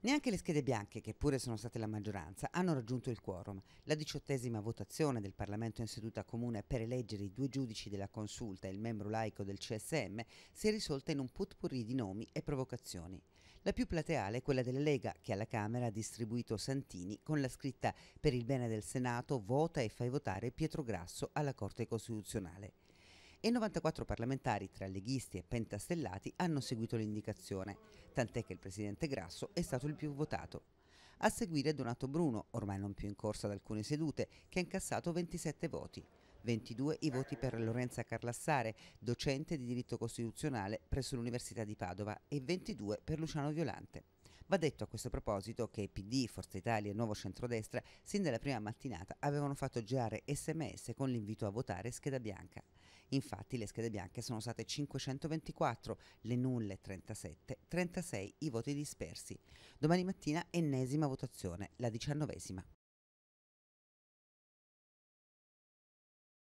Neanche le schede bianche, che pure sono state la maggioranza, hanno raggiunto il quorum. La diciottesima votazione del Parlamento in seduta comune per eleggere i due giudici della consulta e il membro laico del CSM si è risolta in un putpurri di nomi e provocazioni. La più plateale è quella della Lega, che alla Camera ha distribuito Santini con la scritta Per il bene del Senato vota e fai votare Pietro Grasso alla Corte Costituzionale e 94 parlamentari tra leghisti e pentastellati hanno seguito l'indicazione, tant'è che il presidente Grasso è stato il più votato. A seguire Donato Bruno, ormai non più in corsa ad alcune sedute, che ha incassato 27 voti. 22 i voti per Lorenza Carlassare, docente di diritto costituzionale presso l'Università di Padova, e 22 per Luciano Violante. Va detto a questo proposito che PD, Forza Italia e Nuovo Centrodestra sin dalla prima mattinata avevano fatto girare sms con l'invito a votare scheda bianca. Infatti le schede bianche sono state 524, le nulle 37, 36 i voti dispersi. Domani mattina ennesima votazione, la diciannovesima.